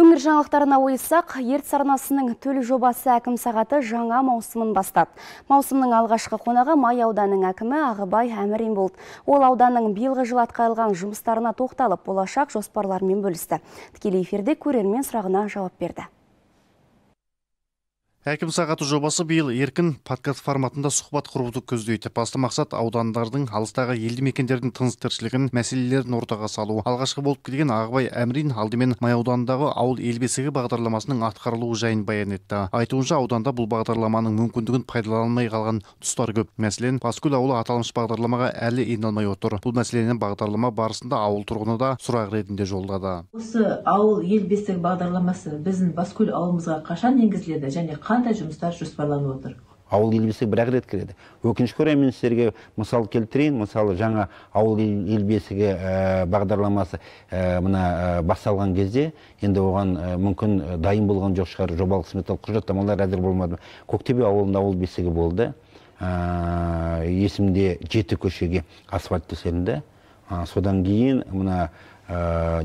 Өңір жаңалықтарына ойыссақ, Ертіс арнасының төл жобасы әкім сағаты жаңа маусымын бастады. Маусымның алғашқы қонағы Май ауданының әкімі Ағыбай Әмірин болды. Ол ауданның биылғы жыл атқарылған жұмыстарына тоқталып, болашақ жоспарлармен бөлісті. Тікелей эфирде көрермен сұрағына жауап берді әкім сағаты жобасы биыл еркін подкаст форматында сұхбат құруды көздейді басты мақсат аудандардың алыстағы елді мекендердің тыныс тіршілігін мәселелерін ортаға салу алғашқы болып келген ағыбай әмрин алдымен май ауданындағы ауыл ел бесігі бағдарламасының атқарылуы жайын баян етті айтуынша ауданда бұл бағдарламаның мүмкіндігін пайдаланмай қалған тұстар көп мәселен баскөл ауылы аталмыш бағдарламаға әлі ене алмай отыр бұл мәселені бағдарлама барысында ауыл тұрғыны да сұрақ ретінде жолдады осы ауыл ел бесігі бағдарламасы біздің баскөл ауылымызға қашан енгізіледі және қандай жұмыстар жоспарланып отыр ауыл бесігі бір ақ рет кіреді өкінішке орай мен сіздерге мысал келтірейін мысалы жаңа ауыл елбесігі ә, э, бағдарламасы ә, мына ә, басталған кезде енді оған мүмкін дайын болған жоқ шығар жобалық сметалық құжаттамалар әзір болмады көктөбе ауылында ауыл бесігі болды есімде жеті көшеге асфальт төселінді содан кейін мына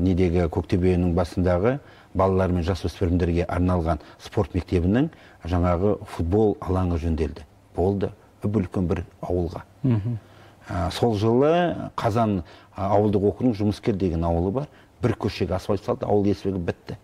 недегі көктөбенің басындағы балалар мен жасөспірімдерге арналған спорт мектебінің жаңағы футбол алаңы жөнделді болды үп үлкен бір ауылға ә, сол жылы қазан ауылдық округінің жұмыскер деген ауылы бар бір көшеге асфальт салды ауыл есігі бітті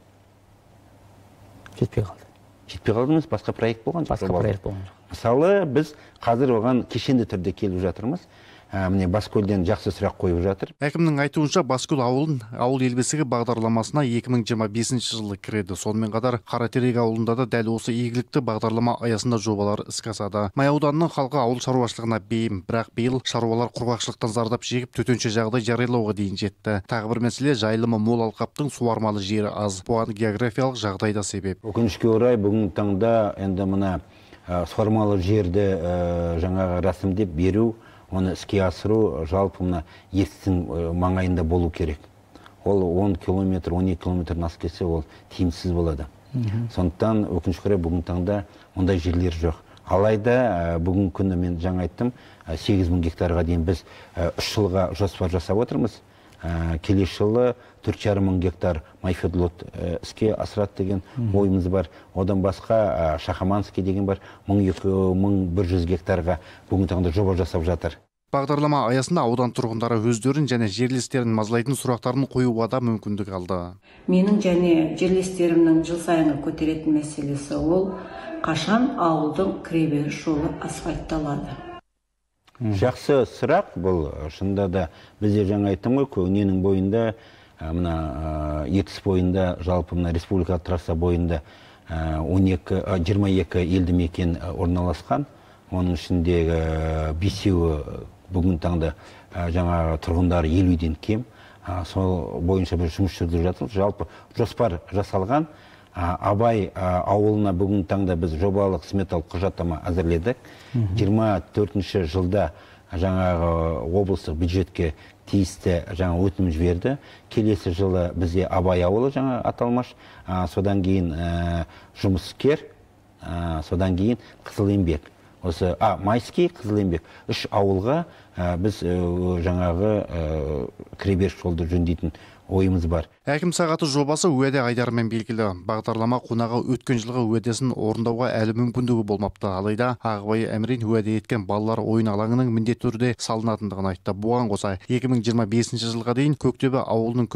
жетпей қалды жетпей қалды емес басқа проект болған жоқ басқа проект болған мысалы біз қазір оған кешенді түрде келіп жатырмыз міне баскөлден жақсы сұрақ қойып жатыр әкімнің айтуынша баскөл ауылын ауыл ел бесігі бағдарламасына 2025 жылы кіреді сонымен қатар қаратерек ауылында да дәл осы игілікті бағдарлама аясында жобалар іске асады май ауданының халқы ауыл шаруашылығына бейім бірақ биыл шаруалар құрғақшылықтан зардап шегіп төтенше жағдай жариялауға дейін жетті тағы бір мәселе жайылымы мол алқаптың суармалы жері аз бұған географиялық жағдай да себеп өкінішке орай бүгінгі таңда енді мына суармалы жерді жаңағы рәсімдеп беру оны іске асыру жалпы мына ертістің маңайында болу керек ол 10 километр 12 километрден асып кетсе ол тиімсіз болады сондықтан өкінішке орай бүгінгі таңда ондай жерлер жоқ алайда ә, бүгінгі күні мен жаңа айттым сегіз мың гектарға дейін біз үш жылға жоспар жасап отырмыз ә, келесі жылы төрт жарым мың гектар майфедлот ә, іске асырады деген ойымыз бар одан басқа ә, шахаманский деген бар мың екі мың бір жүз гектарға бүгінгі таңда жоба жасап жатыр бағдарлама аясында аудан тұрғындары өздерін және жерлестерін мазалайтын сұрақтарын қоюға да мүмкіндік алды менің және жерлестерімнің жыл сайынғы көтеретін мәселесі ол қашан ауылдың кіреберіс жолы асфальтталады жақсы сұрақ бұл шынында да бізде жаңа айттым ғой өненің бойында мына ертіс бойында жалпы мына республика трасса бойында он екі жиырма екі елді мекен орналасқан оның ішінде бесеуі бүгінгі таңда жаңағы тұрғындары елуден кем сол бойынша біз жұмыс жүргізіп жатырмыз жалпы жоспар жасалған абай ауылына бүгінгі таңда біз жобалық сметалық құжаттама әзірледік 24 жылда жаңағы облыстық бюджетке тиісті жаңа өтінім жіберді келесі жылы бізде абай ауылы жаңа аталмыш содан кейін жұмыскер содан кейін қызыл еңбек осы а майский еңбек үш ауылға ә, біз э, жаңағы ә, кіреберіс жолды жөндейтін ойымыз бар әкім сағаты жобасы уәде айдарымен белгілі бағдарлама қонағы өткен жылғы уәдесін орындауға әлі мүмкіндігі болмапты алайда ағыбай әмрин уәде еткен балалар ойын алаңының міндетті түрде салынатындығын айтты бұған қоса 2025 жылға дейін көктөбе ауылының